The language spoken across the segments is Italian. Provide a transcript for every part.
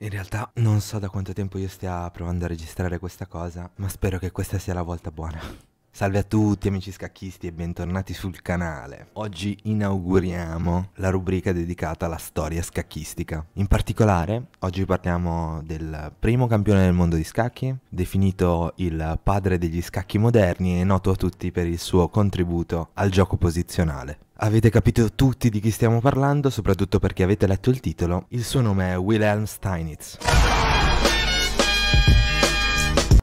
In realtà non so da quanto tempo io stia provando a registrare questa cosa, ma spero che questa sia la volta buona. Salve a tutti amici scacchisti e bentornati sul canale. Oggi inauguriamo la rubrica dedicata alla storia scacchistica. In particolare, oggi parliamo del primo campione del mondo di scacchi, definito il padre degli scacchi moderni e noto a tutti per il suo contributo al gioco posizionale. Avete capito tutti di chi stiamo parlando, soprattutto perché avete letto il titolo. Il suo nome è Wilhelm Steinitz.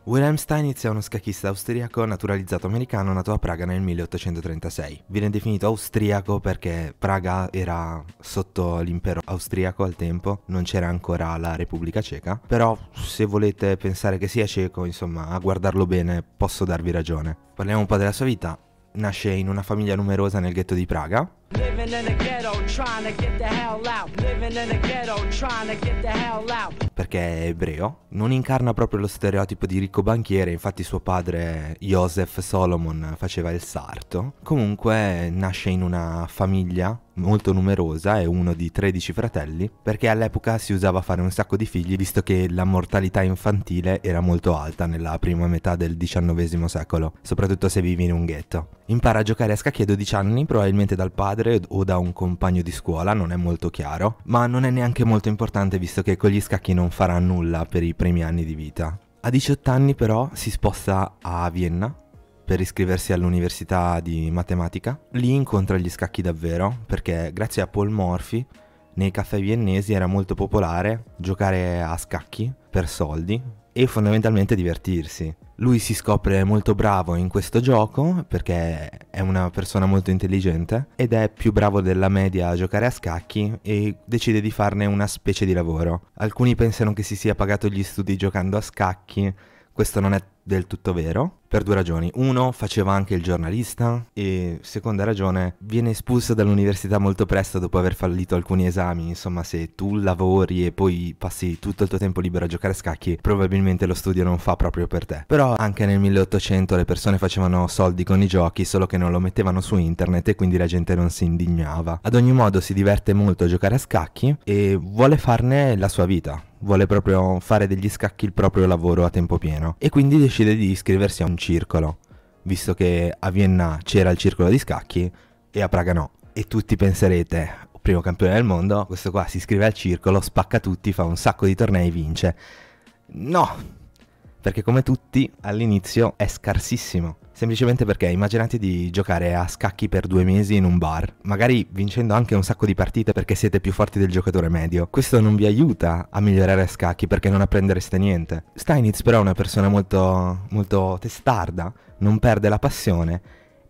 Wilhelm Steinitz è uno scacchista austriaco naturalizzato americano nato a Praga nel 1836. Viene definito austriaco perché Praga era sotto l'impero austriaco al tempo, non c'era ancora la Repubblica Ceca, però se volete pensare che sia cieco, insomma, a guardarlo bene posso darvi ragione. Parliamo un po' della sua vita. Nasce in una famiglia numerosa nel ghetto di Praga, Living in the ghetto, trying to get the hell out. Living in the ghetto, trying to get the hell out. Perché è ebreo, non incarna proprio lo stereotipo di ricco banchiere, infatti suo padre Joseph Solomon faceva il sarto. Comunque nasce in una famiglia molto numerosa, è uno di 13 fratelli, perché all'epoca si usava fare un sacco di figli visto che la mortalità infantile era molto alta nella prima metà del XIX secolo, soprattutto se vivi in un ghetto. Impara a giocare a scacchi a 12 anni, probabilmente dal padre padre o da un compagno di scuola, non è molto chiaro, ma non è neanche molto importante visto che con gli scacchi non farà nulla per i primi anni di vita. A 18 anni però si sposta a Vienna per iscriversi all'università di matematica. Lì incontra gli scacchi davvero, perché grazie a Paul Morphy nei caffè viennesi era molto popolare giocare a scacchi per soldi, e fondamentalmente divertirsi. Lui si scopre molto bravo in questo gioco perché è una persona molto intelligente ed è più bravo della media a giocare a scacchi e decide di farne una specie di lavoro. Alcuni pensano che si sia pagato gli studi giocando a scacchi, questo non è del tutto vero, per due ragioni. Uno, faceva anche il giornalista e seconda ragione, viene espulso dall'università molto presto dopo aver fallito alcuni esami. Insomma, se tu lavori e poi passi tutto il tuo tempo libero a giocare a scacchi, probabilmente lo studio non fa proprio per te. Però anche nel 1800 le persone facevano soldi con i giochi, solo che non lo mettevano su internet e quindi la gente non si indignava. Ad ogni modo si diverte molto a giocare a scacchi e vuole farne la sua vita vuole proprio fare degli scacchi il proprio lavoro a tempo pieno e quindi decide di iscriversi a un circolo, visto che a Vienna c'era il circolo di scacchi e a Praga no. E tutti penserete, primo campione del mondo, questo qua si iscrive al circolo, spacca tutti, fa un sacco di tornei e vince. No, perché come tutti all'inizio è scarsissimo Semplicemente perché immaginate di giocare a scacchi per due mesi in un bar, magari vincendo anche un sacco di partite perché siete più forti del giocatore medio. Questo non vi aiuta a migliorare a scacchi perché non apprendereste niente. Steinitz però è una persona molto, molto testarda, non perde la passione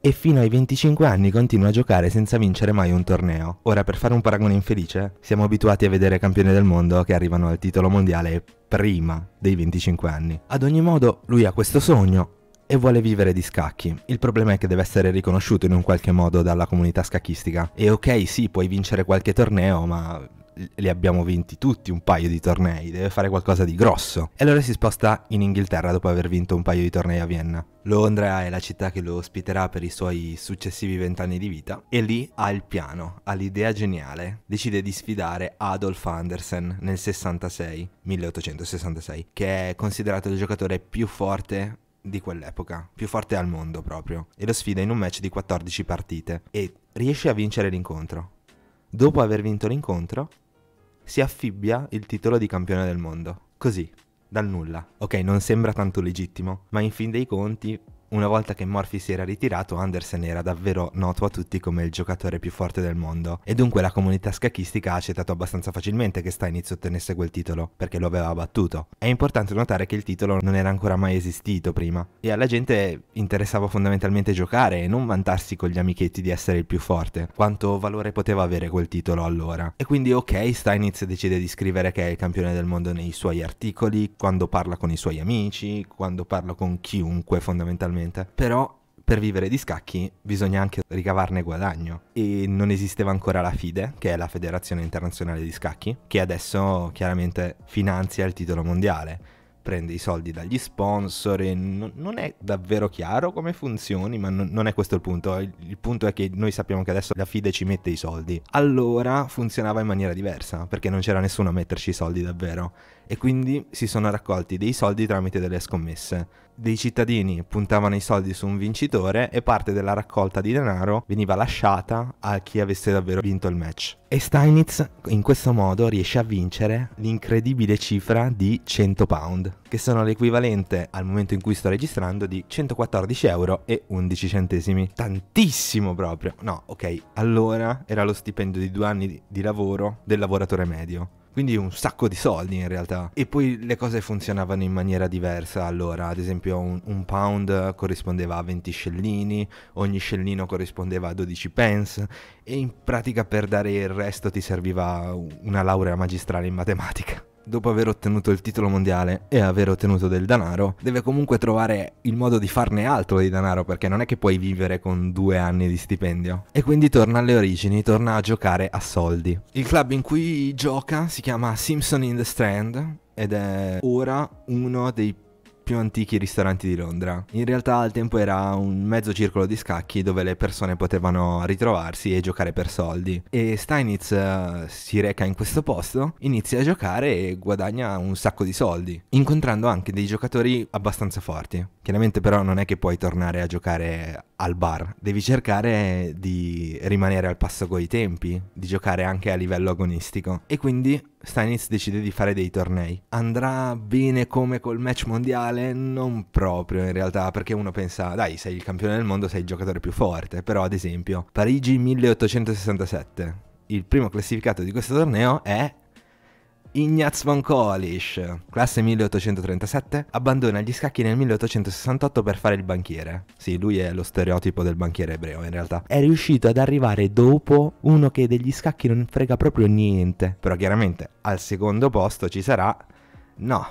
e fino ai 25 anni continua a giocare senza vincere mai un torneo. Ora, per fare un paragone infelice, siamo abituati a vedere campioni del mondo che arrivano al titolo mondiale prima dei 25 anni. Ad ogni modo, lui ha questo sogno, e vuole vivere di scacchi. Il problema è che deve essere riconosciuto in un qualche modo dalla comunità scacchistica. E ok, sì, puoi vincere qualche torneo, ma li abbiamo vinti tutti un paio di tornei, deve fare qualcosa di grosso. E allora si sposta in Inghilterra dopo aver vinto un paio di tornei a Vienna. Londra è la città che lo ospiterà per i suoi successivi vent'anni di vita e lì ha il piano, ha l'idea geniale. Decide di sfidare Adolf Andersen nel 66, 1866, che è considerato il giocatore più forte di quell'epoca, più forte al mondo proprio, e lo sfida in un match di 14 partite e riesce a vincere l'incontro. Dopo aver vinto l'incontro, si affibbia il titolo di campione del mondo. Così, dal nulla. Ok, non sembra tanto legittimo, ma in fin dei conti una volta che Murphy si era ritirato, Andersen era davvero noto a tutti come il giocatore più forte del mondo e dunque la comunità scacchistica ha accettato abbastanza facilmente che Steinitz ottenesse quel titolo, perché lo aveva battuto. È importante notare che il titolo non era ancora mai esistito prima e alla gente interessava fondamentalmente giocare e non vantarsi con gli amichetti di essere il più forte, quanto valore poteva avere quel titolo allora. E quindi ok, Steinitz decide di scrivere che è il campione del mondo nei suoi articoli, quando parla con i suoi amici, quando parla con chiunque fondamentalmente assolutamente. Però per vivere di scacchi bisogna anche ricavarne guadagno e non esisteva ancora la FIDE, che è la Federazione Internazionale di Scacchi, che adesso chiaramente finanzia il titolo mondiale. Prende i soldi dagli sponsor e n- non è davvero chiaro come funzioni, ma n- non è questo il punto. Il-, il punto è che noi sappiamo che adesso la FIDE ci mette i soldi. Allora funzionava in maniera diversa, perché non c'era nessuno a metterci i soldi davvero e quindi si sono raccolti dei soldi tramite delle scommesse. Dei cittadini puntavano i soldi su un vincitore e parte della raccolta di denaro veniva lasciata a chi avesse davvero vinto il match. E Steinitz in questo modo riesce a vincere l'incredibile cifra di 100 pound, che sono l'equivalente al momento in cui sto registrando di 114 euro e 11 centesimi. Tantissimo proprio! No, ok, allora era lo stipendio di due anni di lavoro del lavoratore medio quindi un sacco di soldi in realtà. E poi le cose funzionavano in maniera diversa allora, ad esempio un, un pound corrispondeva a 20 scellini, ogni scellino corrispondeva a 12 pence e in pratica per dare il resto ti serviva una laurea magistrale in matematica dopo aver ottenuto il titolo mondiale e aver ottenuto del denaro, deve comunque trovare il modo di farne altro di denaro perché non è che puoi vivere con due anni di stipendio. E quindi torna alle origini, torna a giocare a soldi. Il club in cui gioca si chiama Simpson in the Strand ed è ora uno dei più antichi ristoranti di Londra. In realtà al tempo era un mezzo circolo di scacchi dove le persone potevano ritrovarsi e giocare per soldi. E Steinitz eh, si reca in questo posto, inizia a giocare e guadagna un sacco di soldi, incontrando anche dei giocatori abbastanza forti. Chiaramente però non è che puoi tornare a giocare al bar, devi cercare di rimanere al passo coi tempi, di giocare anche a livello agonistico. E quindi Steinitz decide di fare dei tornei. Andrà bene come col match mondiale? Non proprio in realtà, perché uno pensa, dai, sei il campione del mondo, sei il giocatore più forte. Però ad esempio, Parigi 1867, il primo classificato di questo torneo è Ignaz von Kolisch, classe 1837, abbandona gli scacchi nel 1868 per fare il banchiere. Sì, lui è lo stereotipo del banchiere ebreo in realtà. È riuscito ad arrivare dopo uno che degli scacchi non frega proprio niente. Però chiaramente al secondo posto ci sarà... No,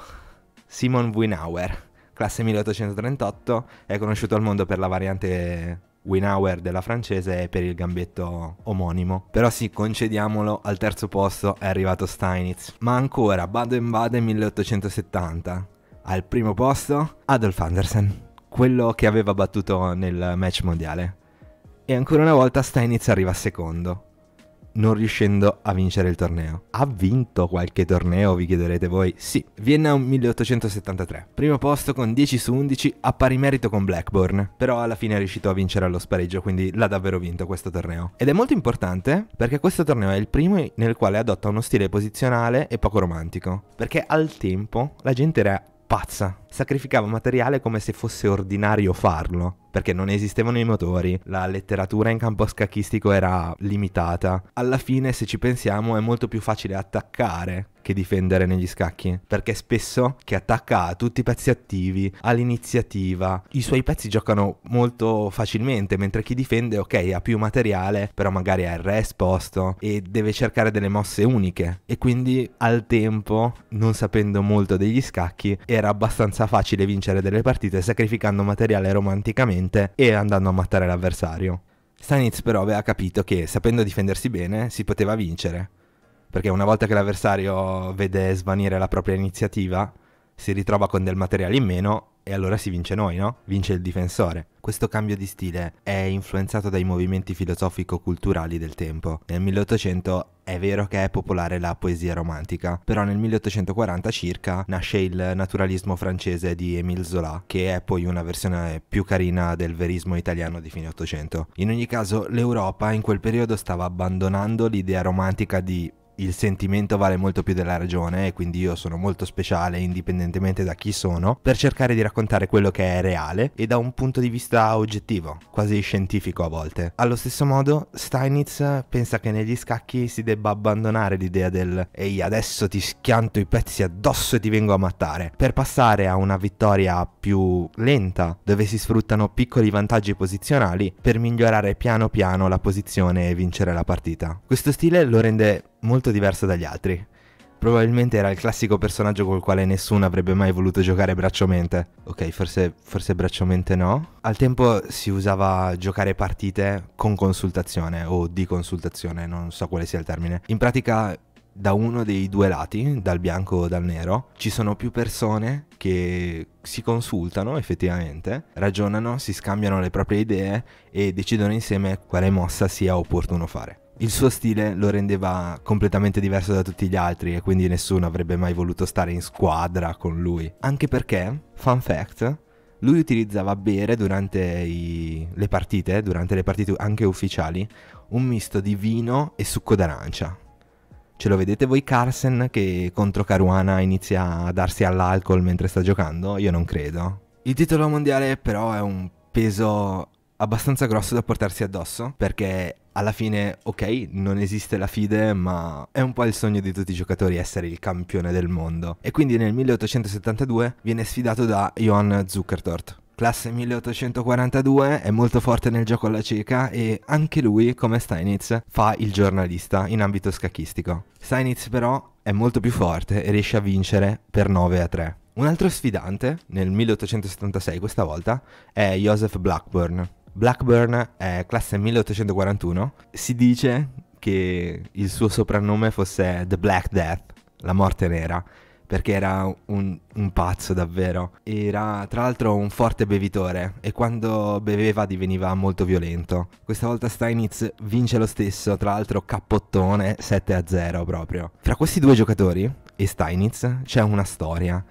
Simon Winauer, classe 1838, è conosciuto al mondo per la variante Winauer della francese e per il gambetto omonimo. Però sì, concediamolo, al terzo posto è arrivato Steinitz. Ma ancora, Baden-Baden 1870. Al primo posto, Adolf Andersen, quello che aveva battuto nel match mondiale. E ancora una volta Steinitz arriva secondo non riuscendo a vincere il torneo. Ha vinto qualche torneo, vi chiederete voi? Sì, Vienna 1873. Primo posto con 10 su 11 a pari merito con Blackburn, però alla fine è riuscito a vincere allo spareggio, quindi l'ha davvero vinto questo torneo. Ed è molto importante perché questo torneo è il primo nel quale adotta uno stile posizionale e poco romantico, perché al tempo la gente era pazza. Sacrificava materiale come se fosse ordinario farlo, perché non esistevano i motori, la letteratura in campo scacchistico era limitata. Alla fine, se ci pensiamo, è molto più facile attaccare che difendere negli scacchi, perché spesso che attacca ha tutti i pezzi attivi, ha l'iniziativa, i suoi pezzi giocano molto facilmente, mentre chi difende, ok, ha più materiale, però magari ha il re esposto e deve cercare delle mosse uniche e quindi al tempo, non sapendo molto degli scacchi, era abbastanza facile vincere delle partite sacrificando materiale romanticamente e andando a mattare l'avversario. Stanitz però aveva capito che sapendo difendersi bene si poteva vincere perché una volta che l'avversario vede svanire la propria iniziativa, si ritrova con del materiale in meno e allora si vince noi, no? Vince il difensore. Questo cambio di stile è influenzato dai movimenti filosofico-culturali del tempo. Nel 1800 è vero che è popolare la poesia romantica, però nel 1840 circa nasce il naturalismo francese di Émile Zola, che è poi una versione più carina del verismo italiano di fine 800. In ogni caso, l'Europa in quel periodo stava abbandonando l'idea romantica di il sentimento vale molto più della ragione e quindi io sono molto speciale indipendentemente da chi sono per cercare di raccontare quello che è reale e da un punto di vista oggettivo, quasi scientifico a volte. Allo stesso modo Steinitz pensa che negli scacchi si debba abbandonare l'idea del ehi adesso ti schianto i pezzi addosso e ti vengo a mattare per passare a una vittoria più lenta dove si sfruttano piccoli vantaggi posizionali per migliorare piano piano la posizione e vincere la partita. Questo stile lo rende molto diverso dagli altri. Probabilmente era il classico personaggio col quale nessuno avrebbe mai voluto giocare bracciomente. Ok, forse, forse bracciomente no. Al tempo si usava giocare partite con consultazione o di consultazione, non so quale sia il termine. In pratica da uno dei due lati, dal bianco o dal nero, ci sono più persone che si consultano effettivamente, ragionano, si scambiano le proprie idee e decidono insieme quale mossa sia opportuno fare il suo stile lo rendeva completamente diverso da tutti gli altri e quindi nessuno avrebbe mai voluto stare in squadra con lui. Anche perché, fun fact, lui utilizzava bere durante i, le partite, durante le partite anche ufficiali, un misto di vino e succo d'arancia. Ce lo vedete voi Carson che contro Caruana inizia a darsi all'alcol mentre sta giocando? Io non credo. Il titolo mondiale però è un peso abbastanza grosso da portarsi addosso perché alla fine, ok, non esiste la FIDE, ma è un po' il sogno di tutti i giocatori essere il campione del mondo. E quindi nel 1872 viene sfidato da Johan Zuckertort. Classe 1842 è molto forte nel gioco alla cieca e anche lui, come Steinitz, fa il giornalista in ambito scacchistico. Steinitz però è molto più forte e riesce a vincere per 9 a 3. Un altro sfidante, nel 1876 questa volta, è Joseph Blackburn, Blackburn è classe 1841, si dice che il suo soprannome fosse The Black Death, la morte nera, perché era un, un pazzo davvero. Era tra l'altro un forte bevitore e quando beveva diveniva molto violento. Questa volta Steinitz vince lo stesso, tra l'altro cappottone 7-0 proprio. Fra questi due giocatori e Steinitz c'è una storia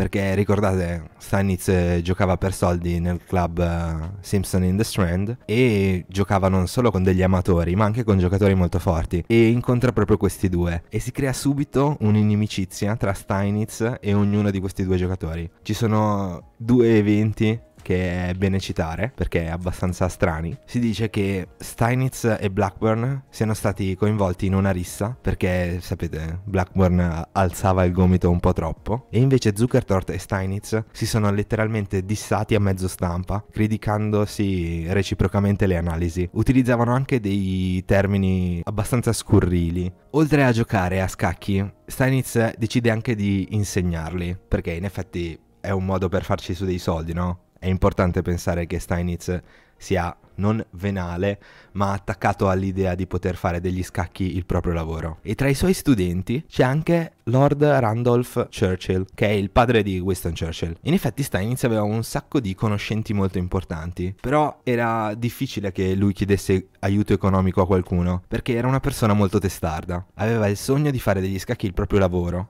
perché ricordate Stanitz eh, giocava per soldi nel club eh, Simpson in the Strand e giocava non solo con degli amatori ma anche con giocatori molto forti e incontra proprio questi due e si crea subito un'inimicizia tra Steinitz e ognuno di questi due giocatori. Ci sono due eventi che è bene citare perché è abbastanza strani, si dice che Steinitz e Blackburn siano stati coinvolti in una rissa perché, sapete, Blackburn alzava il gomito un po' troppo e invece Zuckertort e Steinitz si sono letteralmente dissati a mezzo stampa, criticandosi reciprocamente le analisi. Utilizzavano anche dei termini abbastanza scurrili. Oltre a giocare a scacchi, Steinitz decide anche di insegnarli, perché in effetti è un modo per farci su dei soldi, no? è importante pensare che Steinitz sia non venale, ma attaccato all'idea di poter fare degli scacchi il proprio lavoro. E tra i suoi studenti c'è anche Lord Randolph Churchill, che è il padre di Winston Churchill. In effetti Steinitz aveva un sacco di conoscenti molto importanti, però era difficile che lui chiedesse aiuto economico a qualcuno, perché era una persona molto testarda. Aveva il sogno di fare degli scacchi il proprio lavoro,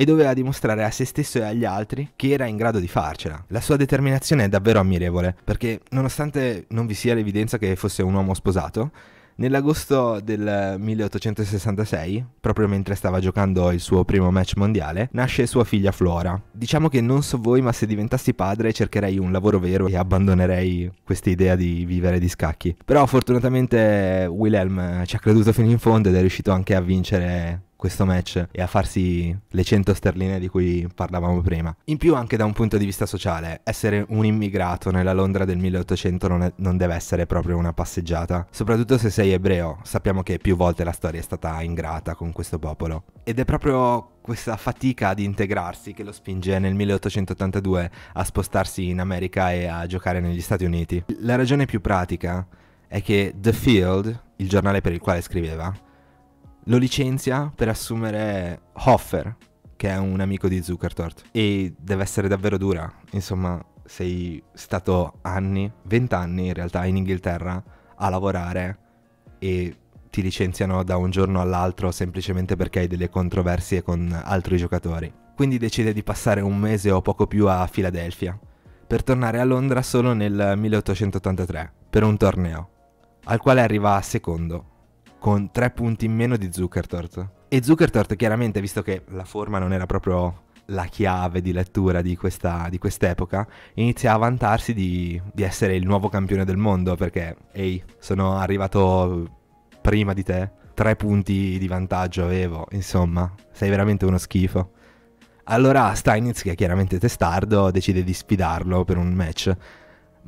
e doveva dimostrare a se stesso e agli altri che era in grado di farcela. La sua determinazione è davvero ammirevole, perché nonostante non vi sia l'evidenza che fosse un uomo sposato, Nell'agosto del 1866, proprio mentre stava giocando il suo primo match mondiale, nasce sua figlia Flora. Diciamo che non so voi, ma se diventassi padre cercherei un lavoro vero e abbandonerei questa idea di vivere di scacchi. Però fortunatamente Wilhelm ci ha creduto fino in fondo ed è riuscito anche a vincere questo match e a farsi le 100 sterline di cui parlavamo prima. In più anche da un punto di vista sociale, essere un immigrato nella Londra del 1800 non, è, non, deve essere proprio una passeggiata, soprattutto se sei ebreo, sappiamo che più volte la storia è stata ingrata con questo popolo. Ed è proprio questa fatica ad integrarsi che lo spinge nel 1882 a spostarsi in America e a giocare negli Stati Uniti. La ragione più pratica è che The Field, il giornale per il quale scriveva, lo licenzia per assumere Hoffer, che è un amico di Zuckertort. E deve essere davvero dura. Insomma, sei stato anni, vent'anni in realtà, in Inghilterra a lavorare e ti licenziano da un giorno all'altro semplicemente perché hai delle controversie con altri giocatori. Quindi decide di passare un mese o poco più a Filadelfia, per tornare a Londra solo nel 1883, per un torneo, al quale arriva secondo, con tre punti in meno di Zuckertort. E Zuckertort chiaramente, visto che la forma non era proprio la chiave di lettura di, questa, di quest'epoca, inizia a vantarsi di, di essere il nuovo campione del mondo perché, ehi, sono arrivato prima di te, tre punti di vantaggio avevo, insomma, sei veramente uno schifo. Allora Steinitz, che è chiaramente testardo, decide di sfidarlo per un match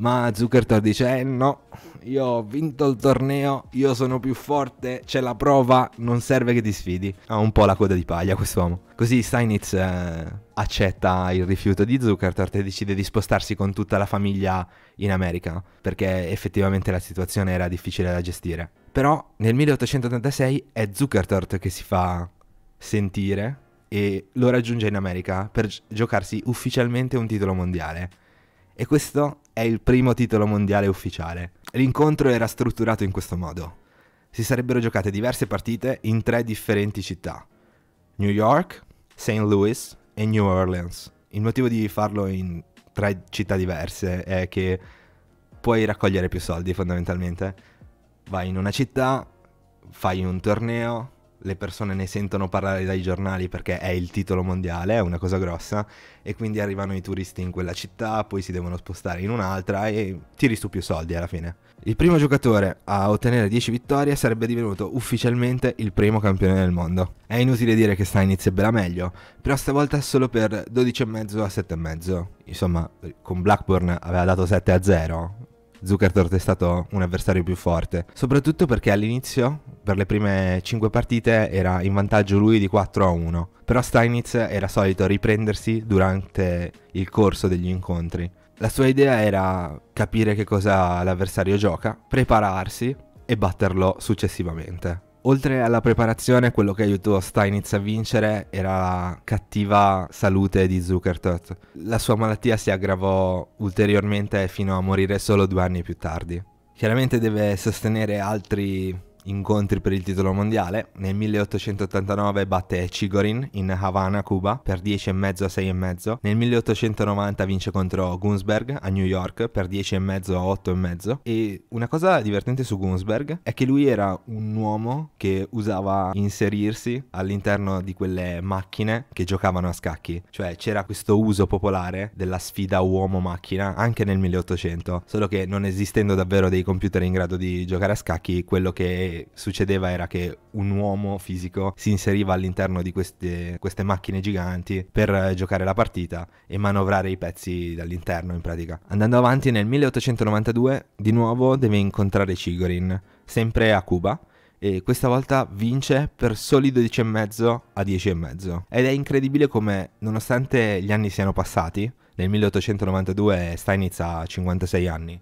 ma Zuckerberg dice eh no, io ho vinto il torneo, io sono più forte, c'è la prova, non serve che ti sfidi. Ha un po' la coda di paglia quest'uomo. Così Steinitz eh, accetta il rifiuto di Zuckertort e decide di spostarsi con tutta la famiglia in America, perché effettivamente la situazione era difficile da gestire. Però nel 1886 è Zuckertort che si fa sentire e lo raggiunge in America per giocarsi ufficialmente un titolo mondiale. E questo è il primo titolo mondiale ufficiale. L'incontro era strutturato in questo modo. Si sarebbero giocate diverse partite in tre differenti città. New York, St. Louis e New Orleans. Il motivo di farlo in tre città diverse è che puoi raccogliere più soldi fondamentalmente. Vai in una città, fai un torneo, le persone ne sentono parlare dai giornali perché è il titolo mondiale, è una cosa grossa, e quindi arrivano i turisti in quella città, poi si devono spostare in un'altra e tiri su più soldi alla fine. Il primo giocatore a ottenere 10 vittorie sarebbe divenuto ufficialmente il primo campione del mondo. È inutile dire che Steinitz è la meglio, però stavolta solo per 12,5 a 7,5. Insomma, con Blackburn aveva dato 7 a 0, Zuckertort è stato un avversario più forte, soprattutto perché all'inizio, per le prime 5 partite, era in vantaggio lui di 4 a 1, però Steinitz era solito riprendersi durante il corso degli incontri. La sua idea era capire che cosa l'avversario gioca, prepararsi e batterlo successivamente. Oltre alla preparazione, quello che aiutò Steinitz a vincere era la cattiva salute di Zuckertot. La sua malattia si aggravò ulteriormente fino a morire solo due anni più tardi. Chiaramente deve sostenere altri incontri per il titolo mondiale. Nel 1889 batte Chigorin in Havana, Cuba, per 10,5 a 6,5. Nel 1890 vince contro Gunsberg a New York per 10,5 a 8,5. E una cosa divertente su Gunsberg è che lui era un uomo che usava inserirsi all'interno di quelle macchine che giocavano a scacchi. Cioè c'era questo uso popolare della sfida uomo-macchina anche nel 1800, solo che non esistendo davvero dei computer in grado di giocare a scacchi, quello che succedeva era che un uomo fisico si inseriva all'interno di queste, queste macchine giganti per eh, giocare la partita e manovrare i pezzi dall'interno in pratica. Andando avanti nel 1892 di nuovo deve incontrare Cigorin, sempre a Cuba, e questa volta vince per soli 12,5 a 10,5. Ed è incredibile come, nonostante gli anni siano passati, nel 1892 Steinitz ha 56 anni.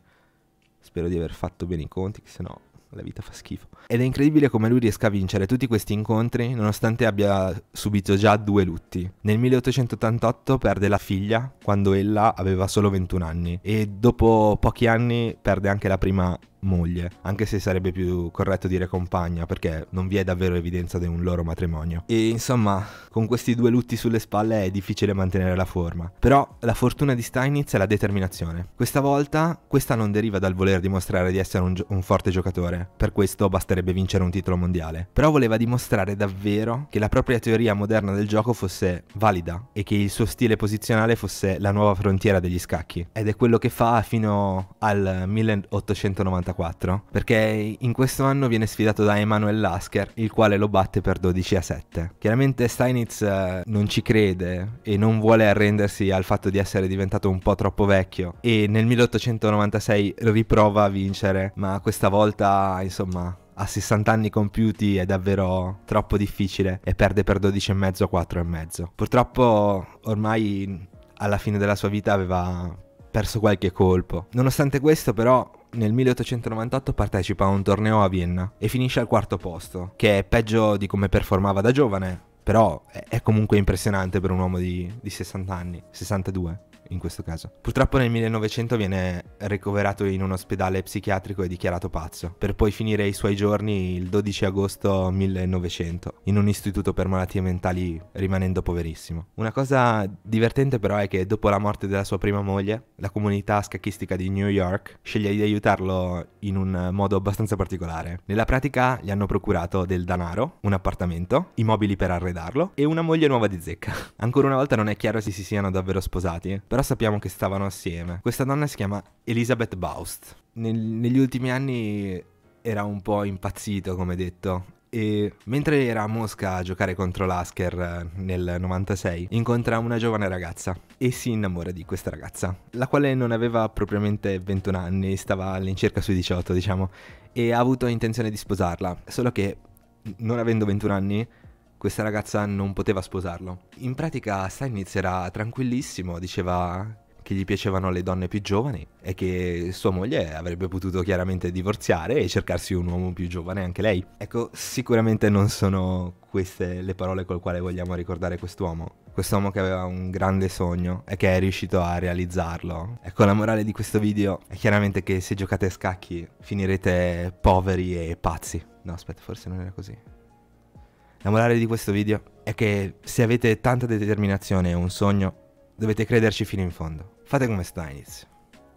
Spero di aver fatto bene i conti, che se no la vita fa schifo. Ed è incredibile come lui riesca a vincere tutti questi incontri nonostante abbia subito già due lutti. Nel 1888 perde la figlia quando ella aveva solo 21 anni e dopo pochi anni perde anche la prima moglie, anche se sarebbe più corretto dire compagna perché non vi è davvero evidenza di un loro matrimonio. E insomma, con questi due lutti sulle spalle è difficile mantenere la forma. Però la fortuna di Steinitz è la determinazione. Questa volta questa non deriva dal voler dimostrare di essere un, gio- un forte giocatore, per questo basterebbe vincere un titolo mondiale, però voleva dimostrare davvero che la propria teoria moderna del gioco fosse valida e che il suo stile posizionale fosse la nuova frontiera degli scacchi. Ed è quello che fa fino al 1899 64, perché in questo anno viene sfidato da Emanuel Lasker, il quale lo batte per 12 a 7. Chiaramente Steinitz eh, non ci crede e non vuole arrendersi al fatto di essere diventato un po' troppo vecchio e nel 1896 riprova a vincere, ma questa volta, insomma, a 60 anni compiuti è davvero troppo difficile e perde per 12,5 a 4,5. Purtroppo ormai alla fine della sua vita aveva perso qualche colpo. Nonostante questo però nel 1898 partecipa a un torneo a Vienna e finisce al quarto posto, che è peggio di come performava da giovane, però è comunque impressionante per un uomo di, di 60 anni, 62 in questo caso. Purtroppo nel 1900 viene ricoverato in un ospedale psichiatrico e dichiarato pazzo, per poi finire i suoi giorni il 12 agosto 1900 in un istituto per malattie mentali rimanendo poverissimo. Una cosa divertente però è che dopo la morte della sua prima moglie, la comunità scacchistica di New York sceglie di aiutarlo in un modo abbastanza particolare. Nella pratica gli hanno procurato del danaro, un appartamento, i mobili per arredarlo e una moglie nuova di zecca. Ancora una volta non è chiaro se si siano davvero sposati, però però sappiamo che stavano assieme. Questa donna si chiama Elizabeth Baust. Nel, negli ultimi anni era un po' impazzito, come detto, e mentre era a Mosca a giocare contro l'Asker eh, nel 96 incontra una giovane ragazza e si innamora di questa ragazza, la quale non aveva propriamente 21 anni, stava all'incirca sui 18 diciamo, e ha avuto intenzione di sposarla, solo che non avendo 21 anni questa ragazza non poteva sposarlo. In pratica Steinitz era tranquillissimo, diceva che gli piacevano le donne più giovani e che sua moglie avrebbe potuto chiaramente divorziare e cercarsi un uomo più giovane anche lei. Ecco, sicuramente non sono queste le parole col quale vogliamo ricordare quest'uomo. Quest'uomo che aveva un grande sogno e che è riuscito a realizzarlo. Ecco, la morale di questo video è chiaramente che se giocate a scacchi finirete poveri e pazzi. No, aspetta, forse non era così. La morale di questo video è che se avete tanta determinazione e un sogno, dovete crederci fino in fondo. Fate come Steinitz.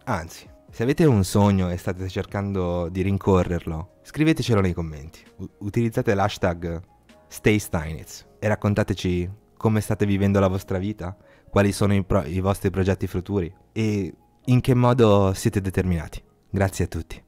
Anzi, se avete un sogno e state cercando di rincorrerlo, scrivetecelo nei commenti. U utilizzate l'hashtag StaySteinitz e raccontateci come state vivendo la vostra vita, quali sono i, i vostri progetti futuri e in che modo siete determinati. Grazie a tutti.